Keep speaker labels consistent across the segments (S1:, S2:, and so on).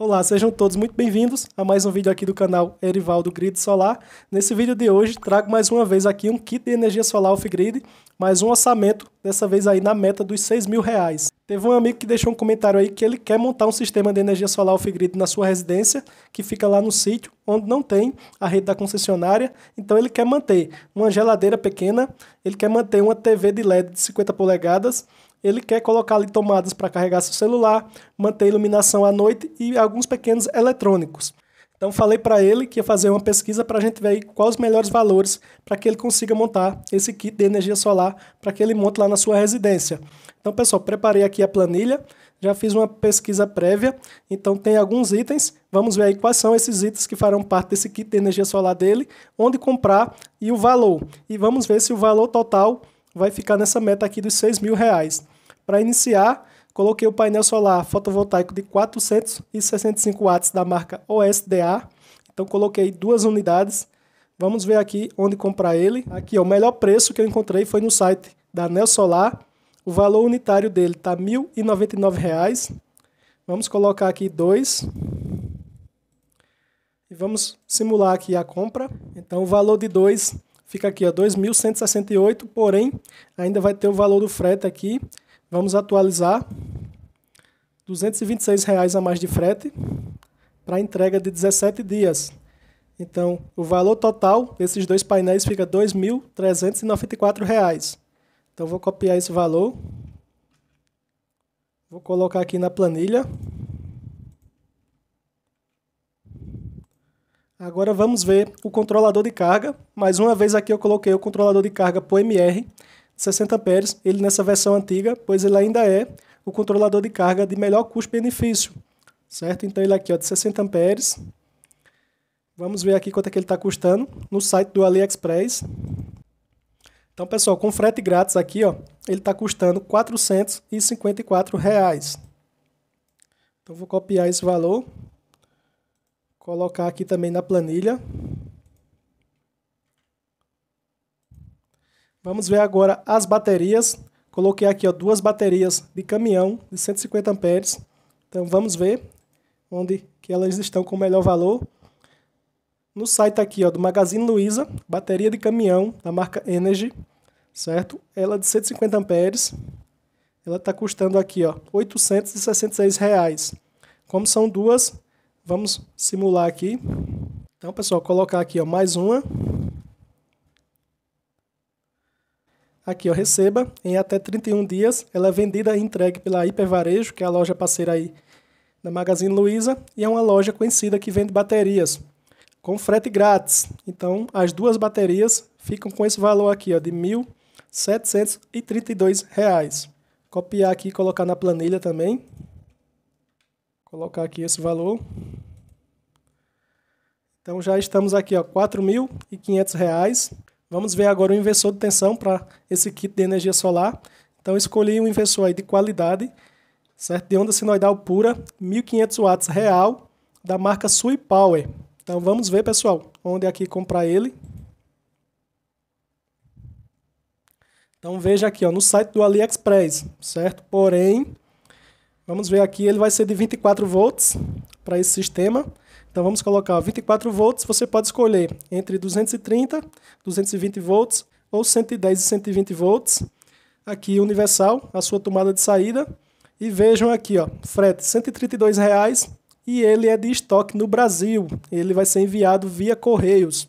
S1: Olá, sejam todos muito bem-vindos a mais um vídeo aqui do canal Erivaldo Grid Solar. Nesse vídeo de hoje, trago mais uma vez aqui um kit de energia solar off-grid, mais um orçamento, dessa vez aí na meta dos 6 mil reais. Teve um amigo que deixou um comentário aí que ele quer montar um sistema de energia solar off-grid na sua residência, que fica lá no sítio, onde não tem a rede da concessionária, então ele quer manter uma geladeira pequena, ele quer manter uma TV de LED de 50 polegadas, ele quer colocar ali tomadas para carregar seu celular, manter iluminação à noite e alguns pequenos eletrônicos. Então falei para ele que ia fazer uma pesquisa para a gente ver quais os melhores valores para que ele consiga montar esse kit de energia solar para que ele monte lá na sua residência. Então pessoal, preparei aqui a planilha, já fiz uma pesquisa prévia, então tem alguns itens, vamos ver aí quais são esses itens que farão parte desse kit de energia solar dele, onde comprar e o valor. E vamos ver se o valor total vai ficar nessa meta aqui dos 6 mil reais. Para iniciar, coloquei o painel solar fotovoltaico de 465 watts da marca OSDA. Então coloquei duas unidades. Vamos ver aqui onde comprar ele. Aqui, ó, o melhor preço que eu encontrei foi no site da Nel Solar. O valor unitário dele está R$ 1.099. Vamos colocar aqui dois. E vamos simular aqui a compra. Então o valor de dois fica aqui, ó, 2.168, porém, ainda vai ter o valor do frete aqui. Vamos atualizar. R$ 226,00 a mais de frete para entrega de 17 dias. Então, o valor total desses dois painéis fica R$ 2.394. Então, vou copiar esse valor. Vou colocar aqui na planilha. Agora vamos ver o controlador de carga. Mais uma vez aqui eu coloquei o controlador de carga PoMR de 60 amperes. Ele nessa versão antiga, pois ele ainda é o controlador de carga de melhor custo-benefício. Certo? Então ele aqui ó, de 60 amperes. Vamos ver aqui quanto é que ele está custando no site do AliExpress. Então pessoal, com frete grátis aqui, ó, ele está custando R$ 454. Reais. Então vou copiar esse valor colocar aqui também na planilha. Vamos ver agora as baterias. Coloquei aqui ó, duas baterias de caminhão de 150 amperes. Então vamos ver onde que elas estão com o melhor valor. No site aqui ó, do Magazine Luiza, bateria de caminhão da marca Energy, certo? Ela é de 150 amperes. Ela está custando aqui ó, R$ 866. Reais. Como são duas, Vamos simular aqui. Então, pessoal, colocar aqui ó, mais uma. Aqui, ó, receba. Em até 31 dias, ela é vendida e entregue pela Hipervarejo, que é a loja parceira aí da Magazine Luiza, e é uma loja conhecida que vende baterias com frete grátis. Então, as duas baterias ficam com esse valor aqui, ó, de R$ 1.732. Copiar aqui e colocar na planilha também colocar aqui esse valor. Então já estamos aqui, ó, R$ 4.500. Vamos ver agora o inversor de tensão para esse kit de energia solar. Então escolhi um inversor aí de qualidade, certo? De onda sinoidal pura, 1500 watts real, da marca Sui Power. Então vamos ver, pessoal, onde aqui é comprar ele. Então veja aqui, ó, no site do AliExpress, certo? Porém, Vamos ver aqui, ele vai ser de 24 volts para esse sistema. Então vamos colocar 24 volts, você pode escolher entre 230, 220 volts ou 110 e 120 volts. Aqui universal, a sua tomada de saída. E vejam aqui, ó, frete 132 reais e ele é de estoque no Brasil. Ele vai ser enviado via Correios.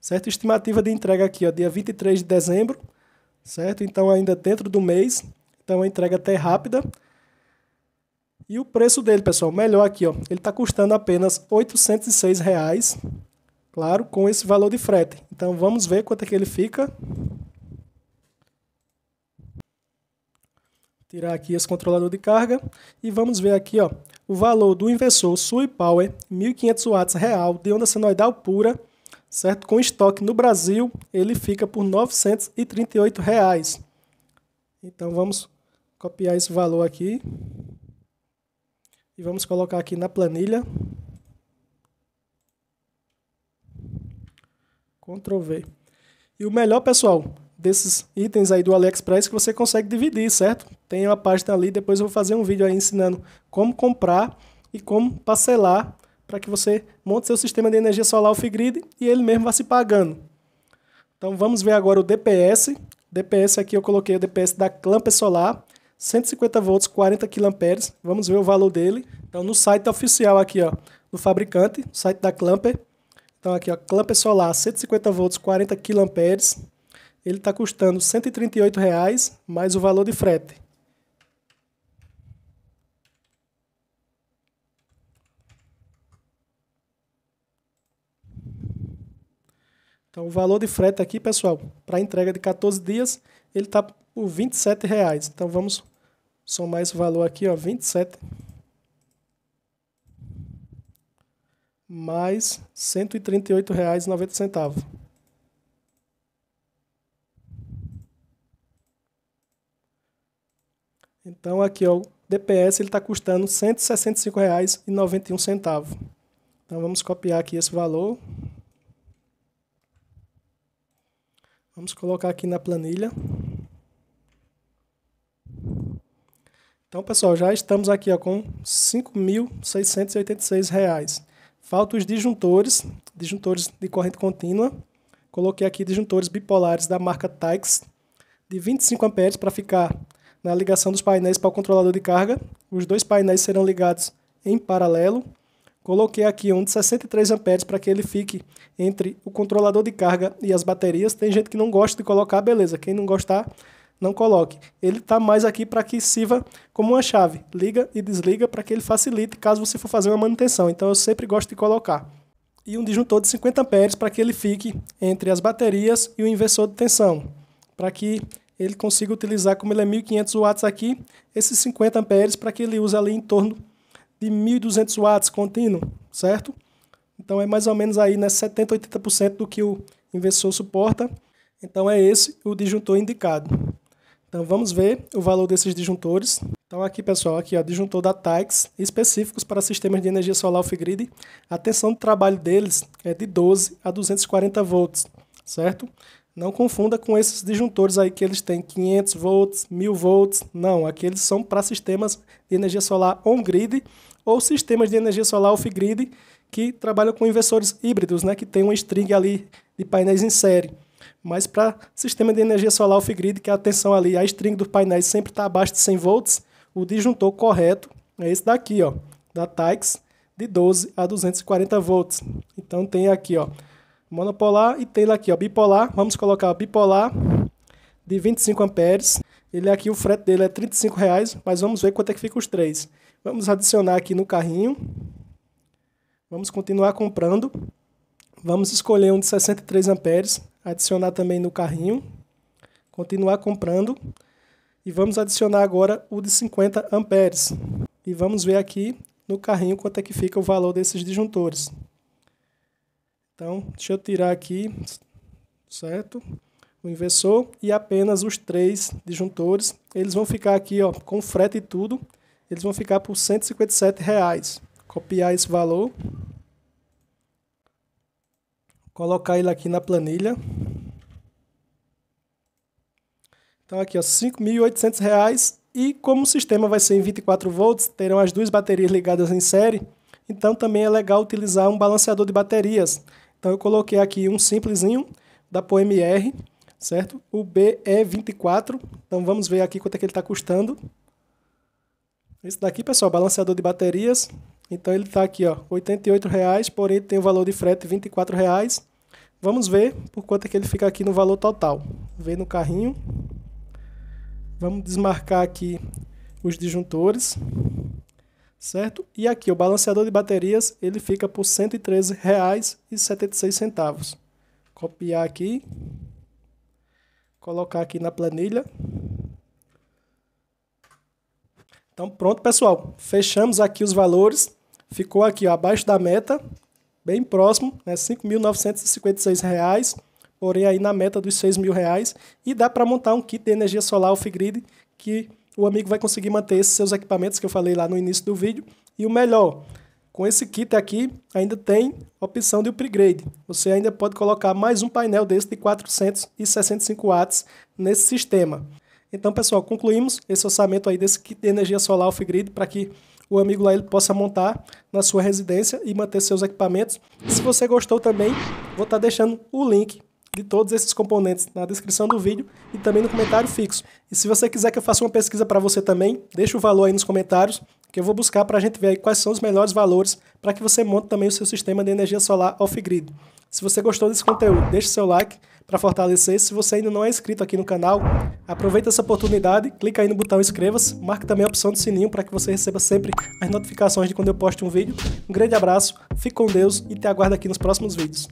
S1: Certo? Estimativa de entrega aqui, ó, dia 23 de dezembro, certo? Então ainda dentro do mês. Então a entrega até rápida. E o preço dele, pessoal, melhor aqui, ó, ele está custando apenas R$ 806, reais, claro, com esse valor de frete. Então vamos ver quanto é que ele fica. Tirar aqui esse controlador de carga e vamos ver aqui, ó, o valor do inversor Sui Power 1500 watts real de onda senoidal pura, certo? Com estoque no Brasil, ele fica por R$ 938. Reais. Então vamos copiar esse valor aqui. E vamos colocar aqui na planilha. Ctrl V. E o melhor, pessoal, desses itens aí do AliExpress que você consegue dividir, certo? Tem uma página ali, depois eu vou fazer um vídeo aí ensinando como comprar e como parcelar para que você monte seu sistema de energia solar off-grid e ele mesmo vá se pagando. Então vamos ver agora o DPS. DPS aqui eu coloquei o DPS da Clamper Solar. 150 volts, 40 kA. Vamos ver o valor dele. Então, no site oficial aqui, ó, do fabricante, site da Clamper. Então, aqui, ó, Clamper Solar, 150 volts, 40 kA. Ele está custando R$ 138,00, mais o valor de frete. O valor de frete aqui, pessoal, para entrega de 14 dias, ele está por R$ 27,00. Então vamos somar esse valor aqui, ó, 27 mais R$ 138,90. Então aqui ó, o DPS ele está custando R$ 165,91. Então vamos copiar aqui esse valor. Vamos colocar aqui na planilha. Então, pessoal, já estamos aqui ó, com R$ 5.686. Faltam os disjuntores, disjuntores de corrente contínua. Coloquei aqui disjuntores bipolares da marca Taix, de 25 amperes para ficar na ligação dos painéis para o controlador de carga. Os dois painéis serão ligados em paralelo coloquei aqui um de 63 amperes para que ele fique entre o controlador de carga e as baterias. Tem gente que não gosta de colocar, beleza. Quem não gostar, não coloque. Ele está mais aqui para que sirva como uma chave. Liga e desliga para que ele facilite caso você for fazer uma manutenção. Então eu sempre gosto de colocar. E um disjuntor de 50 amperes para que ele fique entre as baterias e o inversor de tensão. Para que ele consiga utilizar, como ele é 1500 watts aqui, esses 50 amperes para que ele use ali em torno de 1.200 watts contínuo, certo? Então é mais ou menos aí, né, 70, 80% do que o inversor suporta. Então é esse o disjuntor indicado. Então vamos ver o valor desses disjuntores. Então aqui pessoal, aqui ó, disjuntor da Taix, específicos para sistemas de energia solar off-grid. A tensão de trabalho deles é de 12 a 240 volts, certo? Não confunda com esses disjuntores aí que eles têm 500 volts, 1000 volts. Não, aqueles são para sistemas de energia solar on-grid ou sistemas de energia solar off-grid que trabalham com inversores híbridos, né, que tem uma string ali de painéis em série. Mas para sistema de energia solar off-grid, que a tensão ali, a string dos painéis sempre está abaixo de 100 volts, o disjuntor correto é esse daqui, ó, da Taix, de 12 a 240 volts. Então tem aqui, ó, monopolar e tem aqui, ó, bipolar. Vamos colocar bipolar de 25 amperes. Ele aqui, o frete dele é 35 reais, mas vamos ver quanto é que fica os três. Vamos adicionar aqui no carrinho. Vamos continuar comprando. Vamos escolher um de 63 amperes, adicionar também no carrinho. Continuar comprando. E vamos adicionar agora o de 50 amperes. E vamos ver aqui no carrinho quanto é que fica o valor desses disjuntores. Então, deixa eu tirar aqui, certo? o inversor e apenas os três disjuntores. Eles vão ficar aqui ó, com frete e tudo, eles vão ficar por R$ 157,00. Reais. Copiar esse valor, colocar ele aqui na planilha. Então aqui, R$ 5.800,00. E como o sistema vai ser em 24 volts, terão as duas baterias ligadas em série, então também é legal utilizar um balanceador de baterias. Então eu coloquei aqui um simplesinho da PoMR, certo? O B é 24, então vamos ver aqui quanto é que ele está custando. Esse daqui, pessoal, balanceador de baterias, então ele está aqui, ó, R$ 88,00, porém tem o valor de frete R$ 24,00. Vamos ver por quanto é que ele fica aqui no valor total. Vem no carrinho. Vamos desmarcar aqui os disjuntores, certo? E aqui o balanceador de baterias, ele fica por R$ 113,76. Copiar aqui colocar aqui na planilha. Então pronto, pessoal. Fechamos aqui os valores. Ficou aqui ó, abaixo da meta, bem próximo, né, R$ 5.956, porém aí na meta dos R$ 6.000. E dá para montar um kit de energia solar off-grid que o amigo vai conseguir manter esses seus equipamentos que eu falei lá no início do vídeo. E o melhor, com esse kit aqui, ainda tem opção de upgrade. Você ainda pode colocar mais um painel desse de 465 watts nesse sistema. Então, pessoal, concluímos esse orçamento aí desse kit de energia solar off-grid para que o amigo lá ele possa montar na sua residência e manter seus equipamentos. Se você gostou também, vou estar tá deixando o link de todos esses componentes na descrição do vídeo e também no comentário fixo. E se você quiser que eu faça uma pesquisa para você também, deixa o valor aí nos comentários, que eu vou buscar para a gente ver quais são os melhores valores para que você monte também o seu sistema de energia solar off-grid. Se você gostou desse conteúdo, deixe seu like para fortalecer. Se você ainda não é inscrito aqui no canal, aproveita essa oportunidade, clica aí no botão inscreva-se, marque também a opção do sininho para que você receba sempre as notificações de quando eu poste um vídeo. Um grande abraço, fique com Deus e te aguardo aqui nos próximos vídeos.